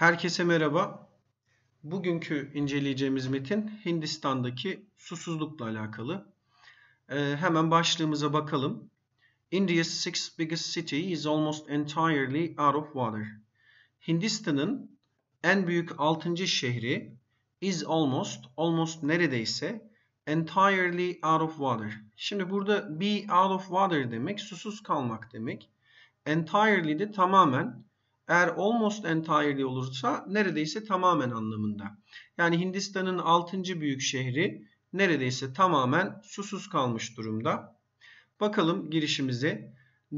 Herkese merhaba. Bugünkü inceleyeceğimiz metin Hindistan'daki susuzlukla alakalı. Ee, hemen başlığımıza bakalım. India's sixth biggest city is almost entirely out of water. Hindistan'ın en büyük altıncı şehri is almost, almost neredeyse entirely out of water. Şimdi burada be out of water demek susuz kalmak demek. Entirely de tamamen eğer almost entirely olursa neredeyse tamamen anlamında. Yani Hindistan'ın 6. büyük şehri neredeyse tamamen susuz kalmış durumda. Bakalım girişimize.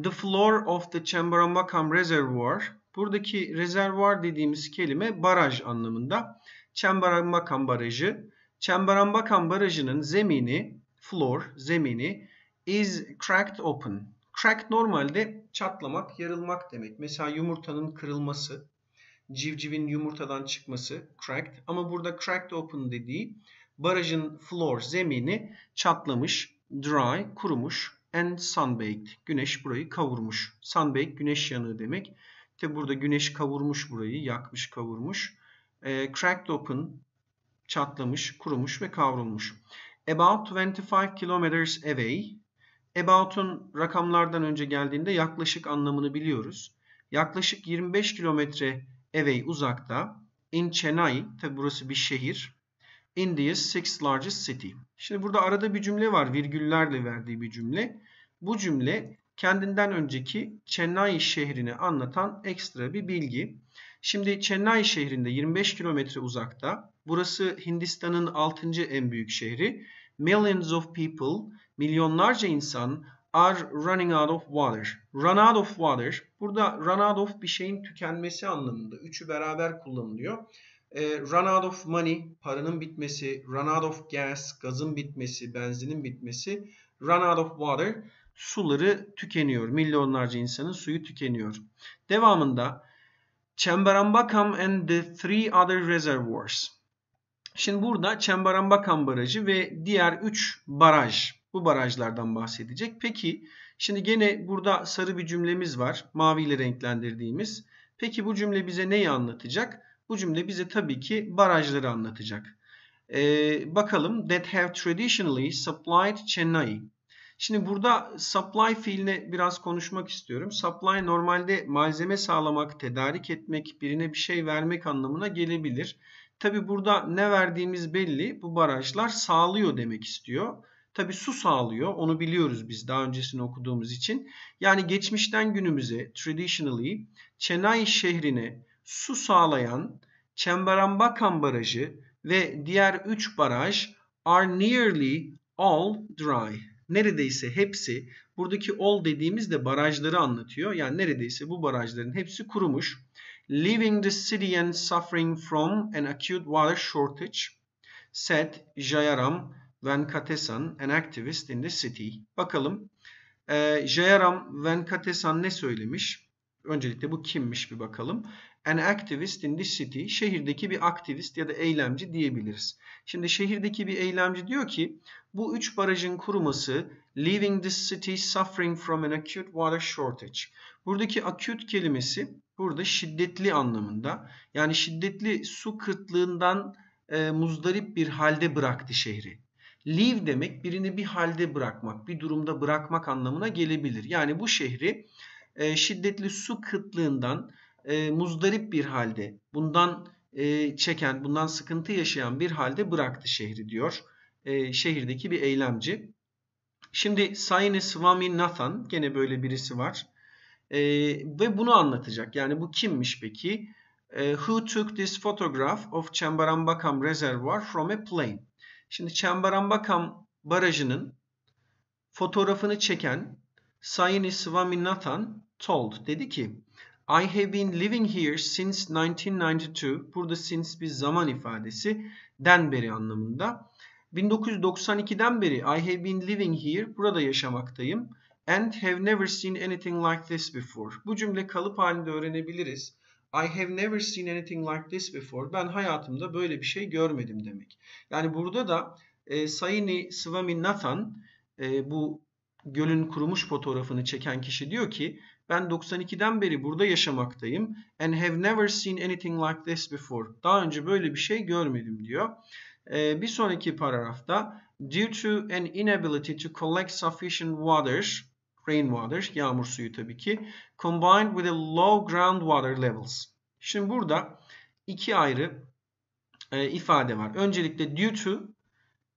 The floor of the Chembarambakam Reservoir. Buradaki rezervuar dediğimiz kelime baraj anlamında. Chembarambakam Barajı. Chembarambakam Barajı'nın zemini, floor, zemini is cracked open. Crack normalde çatlamak, yarılmak demek. Mesela yumurtanın kırılması, civcivin yumurtadan çıkması cracked. Ama burada cracked open dediği barajın floor, zemini çatlamış, dry, kurumuş and sunbaked. Güneş burayı kavurmuş. Sunbaked güneş yanığı demek. İşte burada güneş kavurmuş burayı, yakmış, kavurmuş. E, cracked open çatlamış, kurumuş ve kavrulmuş. About 25 kilometers away About'un rakamlardan önce geldiğinde yaklaşık anlamını biliyoruz. Yaklaşık 25 kilometre away uzakta in Chennai, tabi burası bir şehir, India's sixth largest city. Şimdi burada arada bir cümle var virgüllerle verdiği bir cümle. Bu cümle kendinden önceki Chennai şehrini anlatan ekstra bir bilgi. Şimdi Chennai şehrinde 25 kilometre uzakta, burası Hindistan'ın 6. en büyük şehri. Millions of people milyonlarca insan are running out of water. Run out of water. Burada run out of bir şeyin tükenmesi anlamında. Üçü beraber kullanılıyor. E, run out of money, paranın bitmesi, run out of gas, gazın bitmesi, benzinin bitmesi, run out of water, suları tükeniyor. Milyonlarca insanın suyu tükeniyor. Devamında Çemberambakam and the three other reservoirs. Şimdi burada Çemberambakam Barajı ve diğer 3 baraj bu barajlardan bahsedecek. Peki şimdi gene burada sarı bir cümlemiz var. Maviyle renklendirdiğimiz. Peki bu cümle bize neyi anlatacak? Bu cümle bize tabii ki barajları anlatacak. Ee, bakalım that have traditionally supplied Chennai. Şimdi burada supply fiiline biraz konuşmak istiyorum. Supply normalde malzeme sağlamak, tedarik etmek, birine bir şey vermek anlamına gelebilir. Tabi burada ne verdiğimiz belli. Bu barajlar sağlıyor demek istiyor. Tabi su sağlıyor. Onu biliyoruz biz daha öncesini okuduğumuz için. Yani geçmişten günümüze traditionally Chennai şehrine su sağlayan Çemberambakam Barajı ve diğer 3 baraj are nearly all dry. Neredeyse hepsi buradaki all dediğimiz de barajları anlatıyor. Yani neredeyse bu barajların hepsi kurumuş. Leaving the city and suffering from an acute water shortage said Jayaram Venkatesan, an activist in the city. Bakalım e, Jayaram Venkatesan ne söylemiş? Öncelikle bu kimmiş bir bakalım. An activist in the city. Şehirdeki bir aktivist ya da eylemci diyebiliriz. Şimdi şehirdeki bir eylemci diyor ki bu üç barajın kuruması leaving the city suffering from an acute water shortage. Buradaki acute kelimesi burada şiddetli anlamında. Yani şiddetli su kıtlığından e, muzdarip bir halde bıraktı şehri. Leave demek birini bir halde bırakmak, bir durumda bırakmak anlamına gelebilir. Yani bu şehri e, şiddetli su kıtlığından e, muzdarip bir halde, bundan e, çeken, bundan sıkıntı yaşayan bir halde bıraktı şehri diyor. E, şehirdeki bir eylemci. Şimdi Sayın Swami Nathan gene böyle birisi var. E, ve bunu anlatacak. Yani bu kimmiş peki? E, Who took this photograph of Chambarambakam Reservoir from a plane? Şimdi Çembarambakam barajının fotoğrafını çeken Sayini Swaminathan told. Dedi ki I have been living here since 1992. Burada since bir zaman ifadesi. Den beri anlamında. 1992'den beri I have been living here. Burada yaşamaktayım. And have never seen anything like this before. Bu cümle kalıp halinde öğrenebiliriz. I have never seen anything like this before. Ben hayatımda böyle bir şey görmedim demek. Yani burada da e, Sayini Nathan, e, bu gölün kurumuş fotoğrafını çeken kişi diyor ki ben 92'den beri burada yaşamaktayım and have never seen anything like this before. Daha önce böyle bir şey görmedim diyor. E, bir sonraki paragrafta due to an inability to collect sufficient waters rainwater, yağmur suyu tabii ki. Combined with the low groundwater levels. Şimdi burada iki ayrı e, ifade var. Öncelikle due to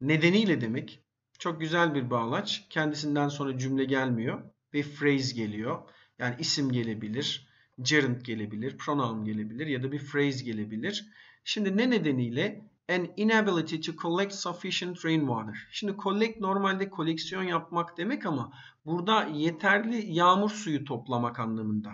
nedeniyle demek. Çok güzel bir bağlaç. Kendisinden sonra cümle gelmiyor ve phrase geliyor. Yani isim gelebilir, gerund gelebilir, pronoun gelebilir ya da bir phrase gelebilir. Şimdi ne nedeniyle an inability to collect sufficient rainwater. Şimdi collect normalde koleksiyon yapmak demek ama burada yeterli yağmur suyu toplamak anlamında.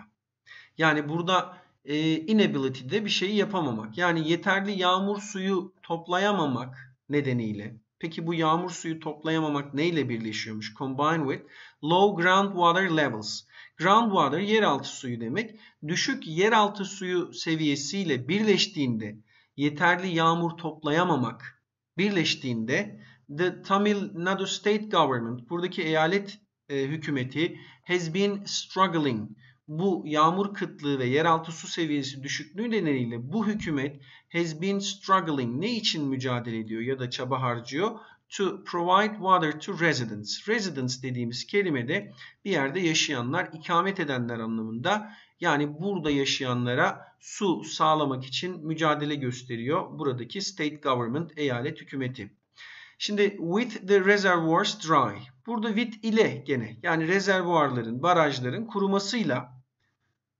Yani burada e, de bir şeyi yapamamak. Yani yeterli yağmur suyu toplayamamak nedeniyle. Peki bu yağmur suyu toplayamamak neyle birleşiyormuş? Combine with low groundwater levels. Groundwater yeraltı suyu demek. Düşük yeraltı suyu seviyesiyle birleştiğinde yeterli yağmur toplayamamak birleştiğinde the Tamil Nadu State Government buradaki eyalet e, hükümeti has been struggling bu yağmur kıtlığı ve yeraltı su seviyesi düşüklüğü nedeniyle bu hükümet has been struggling ne için mücadele ediyor ya da çaba harcıyor? to provide water to residents. Residents dediğimiz kelime de bir yerde yaşayanlar, ikamet edenler anlamında. Yani burada yaşayanlara su sağlamak için mücadele gösteriyor buradaki state government, eyalet hükümeti. Şimdi with the reservoirs dry. Burada with ile gene yani rezervuarların, barajların kurumasıyla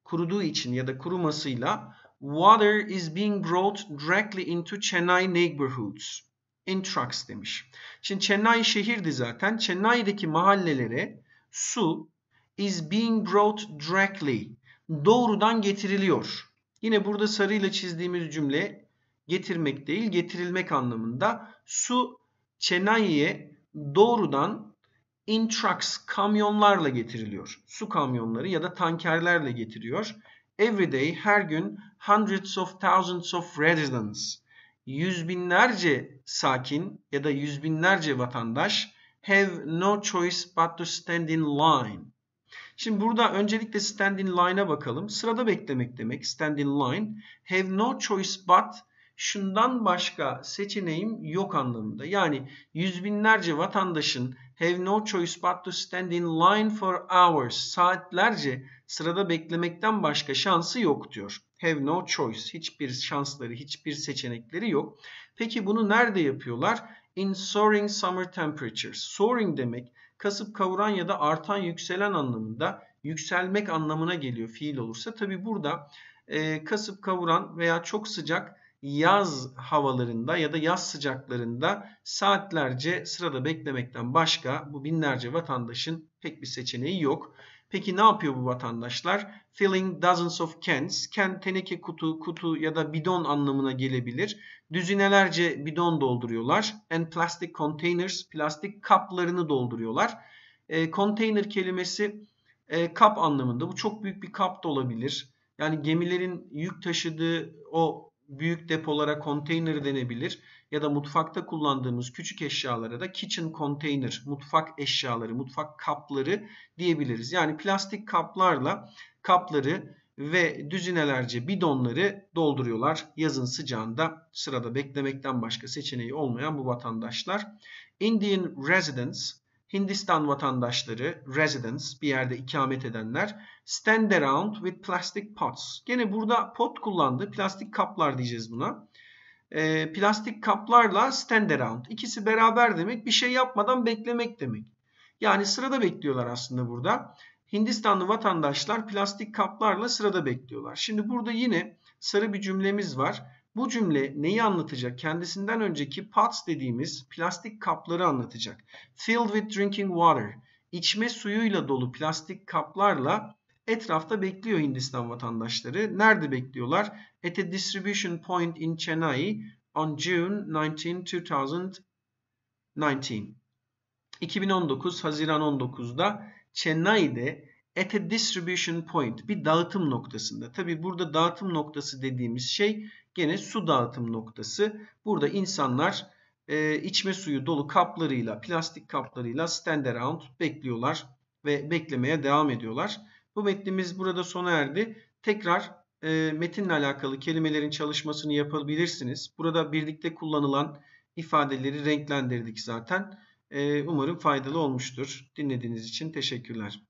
kuruduğu için ya da kurumasıyla water is being brought directly into Chennai neighborhoods in trucks demiş. Şimdi Chennai şehirdi zaten. Chennai'deki mahallelere su is being brought directly. Doğrudan getiriliyor. Yine burada sarıyla çizdiğimiz cümle getirmek değil getirilmek anlamında. Su Chennai'ye doğrudan in trucks kamyonlarla getiriliyor. Su kamyonları ya da tankerlerle getiriyor. Every day her gün hundreds of thousands of residents yüz binlerce sakin ya da yüz binlerce vatandaş have no choice but to stand in line. Şimdi burada öncelikle stand in line'a bakalım. Sırada beklemek demek stand in line. Have no choice but şundan başka seçeneğim yok anlamında. Yani yüz binlerce vatandaşın have no choice but to stand in line for hours saatlerce sırada beklemekten başka şansı yok diyor. Have no choice. Hiçbir şansları, hiçbir seçenekleri yok. Peki bunu nerede yapıyorlar? In soaring summer temperatures. Soaring demek kasıp kavuran ya da artan yükselen anlamında yükselmek anlamına geliyor fiil olursa. Tabi burada e, kasıp kavuran veya çok sıcak yaz havalarında ya da yaz sıcaklarında saatlerce sırada beklemekten başka bu binlerce vatandaşın pek bir seçeneği yok. Peki ne yapıyor bu vatandaşlar? Filling dozens of cans. Can teneke kutu, kutu ya da bidon anlamına gelebilir. Düzinelerce bidon dolduruyorlar. And plastic containers, plastik kaplarını dolduruyorlar. E, container kelimesi e, kap anlamında. Bu çok büyük bir kap da olabilir. Yani gemilerin yük taşıdığı o büyük depolara konteyner denebilir ya da mutfakta kullandığımız küçük eşyalara da kitchen container, mutfak eşyaları, mutfak kapları diyebiliriz. Yani plastik kaplarla kapları ve düzinelerce bidonları dolduruyorlar. Yazın sıcağında sırada beklemekten başka seçeneği olmayan bu vatandaşlar. Indian residents, Hindistan vatandaşları, residents, bir yerde ikamet edenler. Stand around with plastic pots. Gene burada pot kullandı. Plastik kaplar diyeceğiz buna e, plastik kaplarla stand around. İkisi beraber demek bir şey yapmadan beklemek demek. Yani sırada bekliyorlar aslında burada. Hindistanlı vatandaşlar plastik kaplarla sırada bekliyorlar. Şimdi burada yine sarı bir cümlemiz var. Bu cümle neyi anlatacak? Kendisinden önceki pots dediğimiz plastik kapları anlatacak. Filled with drinking water. İçme suyuyla dolu plastik kaplarla Etrafta bekliyor Hindistan vatandaşları. Nerede bekliyorlar? At a distribution point in Chennai on June 19, 2019. 2019 Haziran 19'da Chennai'de at a distribution point bir dağıtım noktasında. Tabi burada dağıtım noktası dediğimiz şey gene su dağıtım noktası. Burada insanlar e, içme suyu dolu kaplarıyla, plastik kaplarıyla stand around bekliyorlar ve beklemeye devam ediyorlar. Bu metnimiz burada sona erdi. Tekrar e, metinle alakalı kelimelerin çalışmasını yapabilirsiniz. Burada birlikte kullanılan ifadeleri renklendirdik zaten. E, umarım faydalı olmuştur. Dinlediğiniz için teşekkürler.